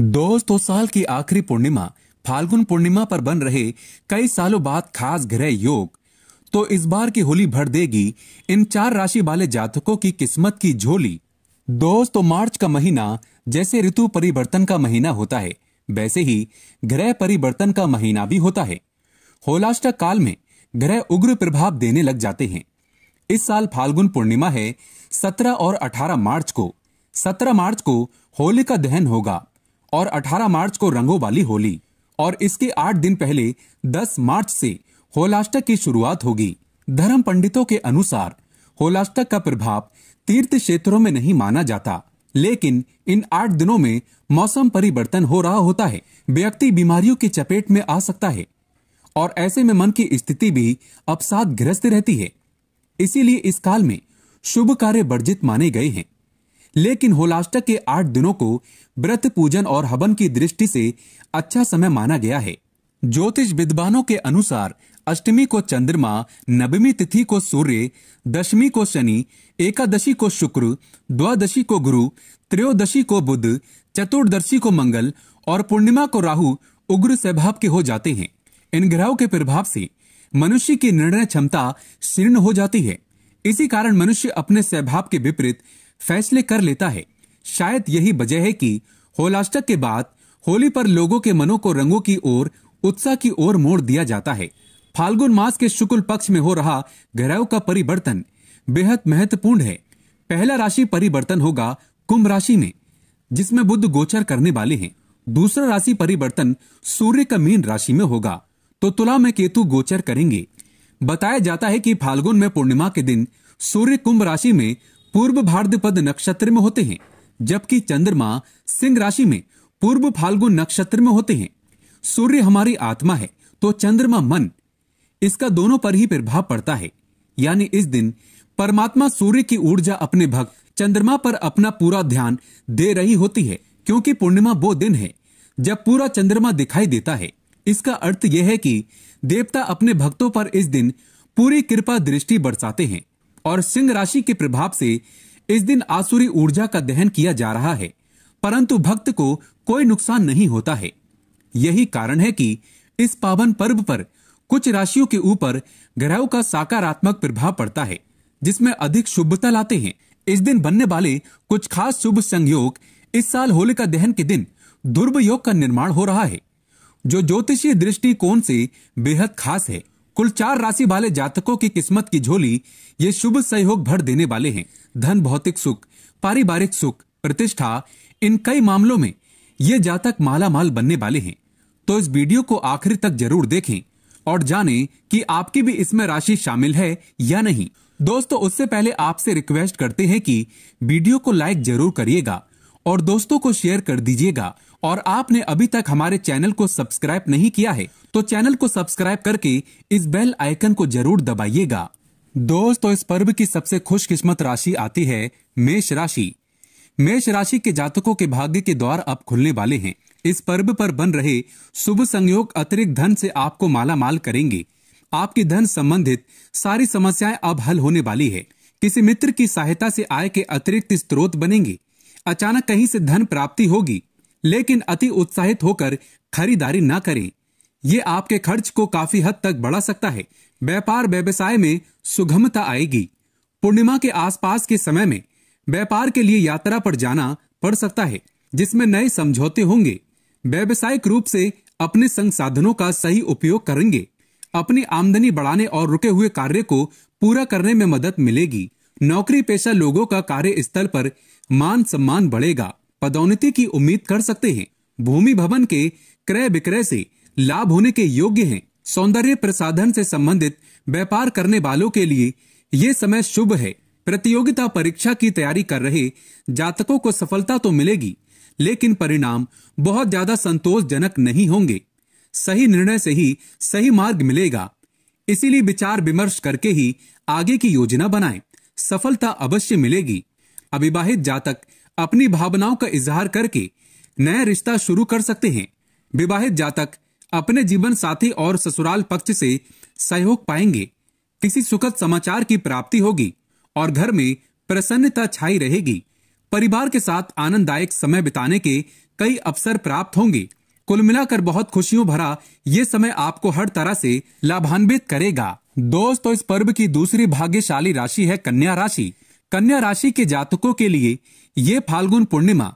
दोस्तों साल की आखिरी पूर्णिमा फाल्गुन पूर्णिमा पर बन रहे कई सालों बाद खास ग्रह योग तो इस बार की होली भर देगी इन चार राशि वाले जातकों की किस्मत की झोली दोस्तों मार्च का महीना जैसे ऋतु परिवर्तन का महीना होता है वैसे ही ग्रह परिवर्तन का महीना भी होता है होलाष्ट काल में ग्रह उग्र प्रभाव देने लग जाते हैं इस साल फाल्गुन पूर्णिमा है 17 और 18 मार्च को 17 मार्च को होली का दहन होगा और 18 मार्च को रंगों वाली होली और इसके आठ दिन पहले 10 मार्च से होलाष्टक की शुरुआत होगी धर्म पंडितों के अनुसार होलाष्टक का प्रभाव तीर्थ क्षेत्रों में नहीं माना जाता लेकिन इन आठ दिनों में मौसम परिवर्तन हो रहा होता है व्यक्ति बीमारियों की चपेट में आ सकता है और ऐसे में मन की स्थिति भी अवसाद ग्रस्त रहती है इसीलिए इस काल में शुभ कार्य वर्जित माने गए हैं लेकिन होलाष्टक के आठ दिनों को व्रत पूजन और हवन की दृष्टि से अच्छा समय माना गया है ज्योतिष विद्वानों के अनुसार अष्टमी को चंद्रमा नवमी तिथि को सूर्य दशमी को शनि एकादशी को शुक्र द्वादशी को गुरु त्रयोदशी को बुध चतुर्दशी को मंगल और पूर्णिमा को राहु उग्र स्वभाव के हो जाते हैं इन ग्रहों के प्रभाव से मनुष्य की निर्णय क्षमता शीर्ण हो जाती है इसी कारण मनुष्य अपने स्वभाव के विपरीत फैसले कर लेता है शायद यही वजह है कि होलाष्टक के बाद होली पर लोगों के मनों को रंगों की ओर उत्साह की ओर मोड़ दिया जाता है फाल्गुन मास के शुक्ल पक्ष में हो रहा ग्रहों का परिवर्तन बेहद महत्वपूर्ण है पहला राशि परिवर्तन होगा कुंभ राशि में जिसमें बुद्ध गोचर करने वाले हैं दूसरा राशि परिवर्तन सूर्य का मीन राशि में होगा तो तुला में केतु गोचर करेंगे बताया जाता है कि फाल्गुन में पूर्णिमा के दिन सूर्य कुंभ राशि में पूर्व भाद्रपद नक्षत्र में होते हैं जबकि चंद्रमा सिंह राशि में पूर्व फाल्गु नक्षत्र में होते हैं सूर्य हमारी आत्मा है तो चंद्रमा मन इसका दोनों पर ही प्रभाव पड़ता है यानी इस दिन परमात्मा सूर्य की ऊर्जा अपने भक्त चंद्रमा पर अपना पूरा ध्यान दे रही होती है क्योंकि पूर्णिमा वो दिन है जब पूरा चंद्रमा दिखाई देता है इसका अर्थ यह है कि देवता अपने भक्तों पर इस दिन पूरी कृपा दृष्टि बरसाते हैं और सिंह राशि के प्रभाव से इस दिन आसुरी ऊर्जा का दहन किया जा रहा है परंतु भक्त को कोई नुकसान नहीं होता है यही कारण है कि इस पावन पर्व पर कुछ राशियों के ऊपर ग्रहों का सकारात्मक प्रभाव पड़ता है जिसमें अधिक शुभता लाते हैं इस दिन बनने वाले कुछ खास शुभ संयोग इस साल होलिका दहन के दिन दुर्भ योग का निर्माण हो रहा है जो ज्योतिषीय दृष्टिकोण से बेहद खास है कुल चार राशि वाले जातकों की किस्मत की झोली ये शुभ सहयोग भर देने वाले हैं धन भौतिक सुख पारिवारिक सुख प्रतिष्ठा इन कई मामलों में ये जातक माला माल बनने वाले हैं तो इस वीडियो को आखिर तक जरूर देखें और जानें कि आपकी भी इसमें राशि शामिल है या नहीं दोस्तों उससे पहले आपसे रिक्वेस्ट करते हैं कि वीडियो को लाइक जरूर करिएगा और दोस्तों को शेयर कर दीजिएगा और आपने अभी तक हमारे चैनल को सब्सक्राइब नहीं किया है तो चैनल को सब्सक्राइब करके इस बेल आइकन को जरूर दबाइएगा दोस्तों इस पर्व की सबसे खुशकिस्मत राशि आती है मेष राशि मेष राशि के जातकों के भाग्य के द्वार अब खुलने वाले हैं इस पर्व पर बन रहे शुभ संयोग अतिरिक्त धन से आपको माला माल करेंगे आपकी धन संबंधित सारी समस्याएं अब हल होने वाली है किसी मित्र की सहायता से आय के अतिरिक्त स्त्रोत बनेंगे अचानक कहीं से धन प्राप्ति होगी लेकिन अति उत्साहित होकर खरीदारी ना करें ये आपके खर्च को काफी हद तक बढ़ा सकता है व्यापार व्यवसाय में सुगमता आएगी पूर्णिमा के आसपास के समय में व्यापार के लिए यात्रा पर जाना पड़ सकता है जिसमें नए समझौते होंगे व्यावसायिक रूप से अपने संसाधनों का सही उपयोग करेंगे अपनी आमदनी बढ़ाने और रुके हुए कार्य को पूरा करने में मदद मिलेगी नौकरी पेशा लोगों का कार्य स्थल पर मान सम्मान बढ़ेगा पदोन्नति की उम्मीद कर सकते हैं भूमि भवन के क्रय विक्रय से लाभ होने के योग्य हैं सौंदर्य प्रसाधन से संबंधित व्यापार करने वालों के लिए ये समय शुभ है प्रतियोगिता परीक्षा की तैयारी कर रहे जातकों को सफलता तो मिलेगी लेकिन परिणाम बहुत ज्यादा संतोषजनक नहीं होंगे सही निर्णय से ही सही मार्ग मिलेगा इसीलिए विचार विमर्श करके ही आगे की योजना बनाएं सफलता अवश्य मिलेगी अविवाहित जातक अपनी भावनाओं का इजहार करके नया रिश्ता शुरू कर सकते हैं विवाहित जातक अपने जीवन साथी और ससुराल पक्ष से सहयोग पाएंगे किसी सुखद समाचार की प्राप्ति होगी और घर में प्रसन्नता छाई रहेगी परिवार के साथ आनंददायक समय बिताने के कई अवसर प्राप्त होंगे कुल मिलाकर बहुत खुशियों भरा ये समय आपको हर तरह से लाभान्वित करेगा दोस्तों तो इस पर्व की दूसरी भाग्यशाली राशि है कन्या राशि कन्या राशि के जातकों के लिए ये फाल्गुन पूर्णिमा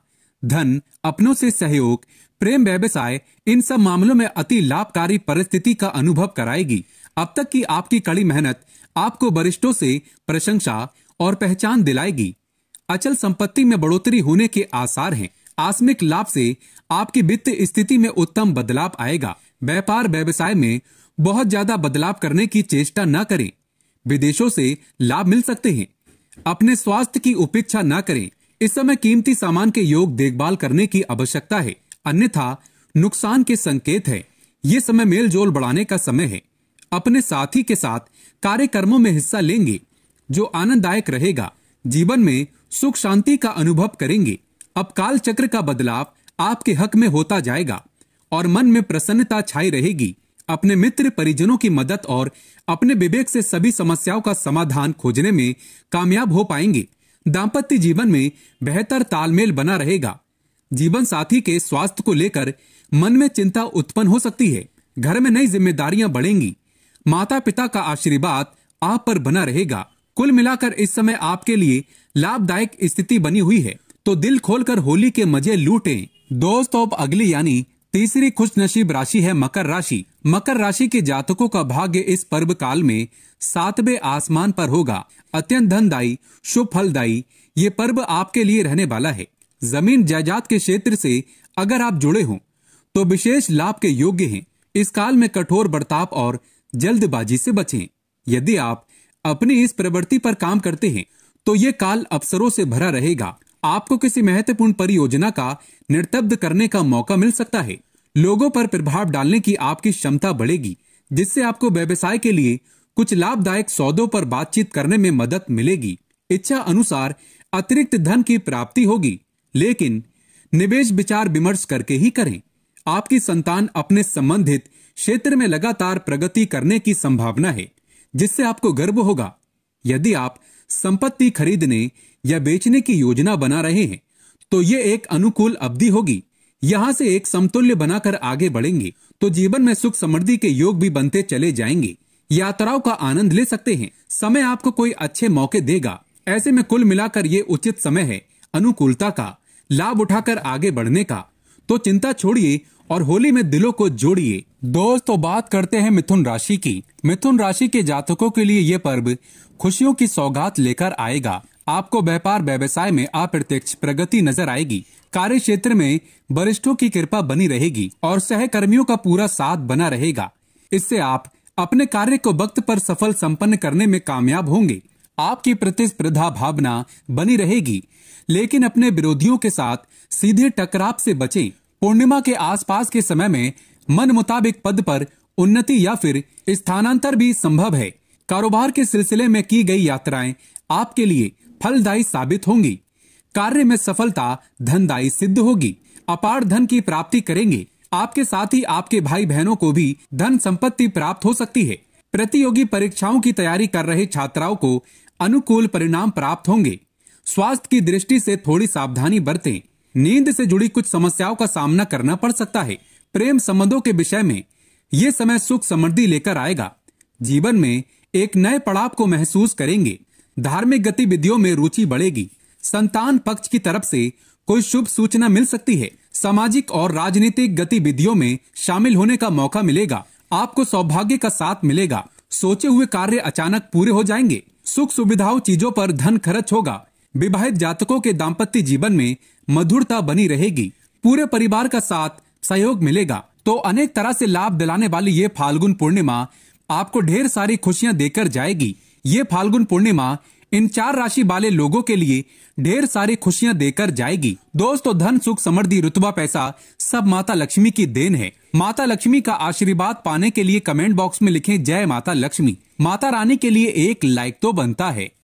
धन अपनों से सहयोग प्रेम व्यवसाय इन सब मामलों में अति लाभकारी परिस्थिति का अनुभव कराएगी अब तक की आपकी कड़ी मेहनत आपको वरिष्ठों से प्रशंसा और पहचान दिलाएगी अचल संपत्ति में बढ़ोतरी होने के आसार हैं आस्मिक लाभ से आपकी वित्त स्थिति में उत्तम बदलाव आएगा व्यापार व्यवसाय में बहुत ज्यादा बदलाव करने की चेष्टा न करें विदेशों से लाभ मिल सकते हैं अपने स्वास्थ्य की उपेक्षा न करें इस समय कीमती सामान के योग देखभाल करने की आवश्यकता है अन्यथा नुकसान के संकेत है ये समय मेल जोल बढ़ाने का समय है अपने साथी के साथ कार्यक्रमों में हिस्सा लेंगे जो आनंददायक रहेगा जीवन में सुख शांति का अनुभव करेंगे अब काल चक्र का बदलाव आपके हक में होता जाएगा और मन में प्रसन्नता छाई रहेगी अपने मित्र परिजनों की मदद और अपने विवेक से सभी समस्याओं का समाधान खोजने में कामयाब हो पाएंगे दाम्पत्य जीवन में बेहतर तालमेल बना रहेगा जीवन साथी के स्वास्थ्य को लेकर मन में चिंता उत्पन्न हो सकती है घर में नई जिम्मेदारियां बढ़ेंगी माता पिता का आशीर्वाद आप पर बना रहेगा कुल मिलाकर इस समय आपके लिए लाभदायक स्थिति बनी हुई है तो दिल खोलकर होली के मजे लूटें दोस्तों अब अगली यानी तीसरी खुश नसीब राशि है मकर राशि मकर राशि के जातकों का भाग्य इस पर्व काल में सातवें आसमान पर होगा अत्यंत धनदायी शुभ फलदायी ये पर्व आपके लिए रहने वाला है जमीन जायदाद के क्षेत्र से अगर आप जुड़े हों तो विशेष लाभ के योग्य हैं इस काल में कठोर बर्ताव और जल्दबाजी से बचें यदि आप अपनी इस प्रवृत्ति पर काम करते हैं तो ये काल अवसरों से भरा रहेगा आपको किसी महत्वपूर्ण परियोजना का निर्तब्ध करने का मौका मिल सकता है लोगों पर प्रभाव डालने की आपकी क्षमता बढ़ेगी जिससे आपको व्यवसाय के लिए कुछ लाभदायक सौदों पर बातचीत करने में मदद मिलेगी इच्छा अनुसार अतिरिक्त धन की प्राप्ति होगी लेकिन निवेश विचार विमर्श करके ही करें आपकी संतान अपने संबंधित क्षेत्र में लगातार प्रगति करने की संभावना है जिससे आपको गर्व होगा यदि आप संपत्ति खरीदने या बेचने की योजना बना रहे हैं तो ये एक अनुकूल अवधि होगी यहाँ से एक समतुल्य बनाकर आगे बढ़ेंगे तो जीवन में सुख समृद्धि के योग भी बनते चले जाएंगे यात्राओं का आनंद ले सकते हैं समय आपको कोई अच्छे मौके देगा ऐसे में कुल मिलाकर ये उचित समय है अनुकूलता का लाभ उठाकर आगे बढ़ने का तो चिंता छोड़िए और होली में दिलों को जोड़िए दोस्तों तो बात करते हैं मिथुन राशि की मिथुन राशि के जातकों के लिए ये पर्व खुशियों की सौगात लेकर आएगा आपको व्यापार व्यवसाय में अप्रत्यक्ष प्रगति नजर आएगी कार्य क्षेत्र में वरिष्ठों की कृपा बनी रहेगी और सहकर्मियों का पूरा साथ बना रहेगा इससे आप अपने कार्य को वक्त पर सफल संपन्न करने में कामयाब होंगे आपकी प्रतिस्पर्धा भावना बनी रहेगी लेकिन अपने विरोधियों के साथ सीधे टकराव से बचें पूर्णिमा के आसपास के समय में मन मुताबिक पद पर उन्नति या फिर स्थानांतर भी संभव है कारोबार के सिलसिले में की गई यात्राएं आपके लिए फलदायी साबित होंगी कार्य में सफलता धनदायी सिद्ध होगी अपार धन की प्राप्ति करेंगे आपके साथ ही आपके भाई बहनों को भी धन संपत्ति प्राप्त हो सकती है प्रतियोगी परीक्षाओं की तैयारी कर रहे छात्राओं को अनुकूल परिणाम प्राप्त होंगे स्वास्थ्य की दृष्टि से थोड़ी सावधानी बरतें नींद से जुड़ी कुछ समस्याओं का सामना करना पड़ सकता है प्रेम संबंधों के विषय में ये समय सुख समृद्धि लेकर आएगा जीवन में एक नए पड़ाव को महसूस करेंगे धार्मिक गतिविधियों में रुचि बढ़ेगी संतान पक्ष की तरफ से कोई शुभ सूचना मिल सकती है सामाजिक और राजनीतिक गतिविधियों में शामिल होने का मौका मिलेगा आपको सौभाग्य का साथ मिलेगा सोचे हुए कार्य अचानक पूरे हो जाएंगे सुख सुविधाओं चीजों पर धन खर्च होगा विवाहित जातकों के दाम्पत्य जीवन में मधुरता बनी रहेगी पूरे परिवार का साथ सहयोग मिलेगा तो अनेक तरह से लाभ दिलाने वाली ये फाल्गुन पूर्णिमा आपको ढेर सारी खुशियाँ देकर जाएगी ये फाल्गुन पूर्णिमा इन चार राशि वाले लोगों के लिए ढेर सारी खुशियां देकर जाएगी दोस्तों धन सुख समृद्धि रुतबा पैसा सब माता लक्ष्मी की देन है माता लक्ष्मी का आशीर्वाद पाने के लिए कमेंट बॉक्स में लिखें जय माता लक्ष्मी माता रानी के लिए एक लाइक तो बनता है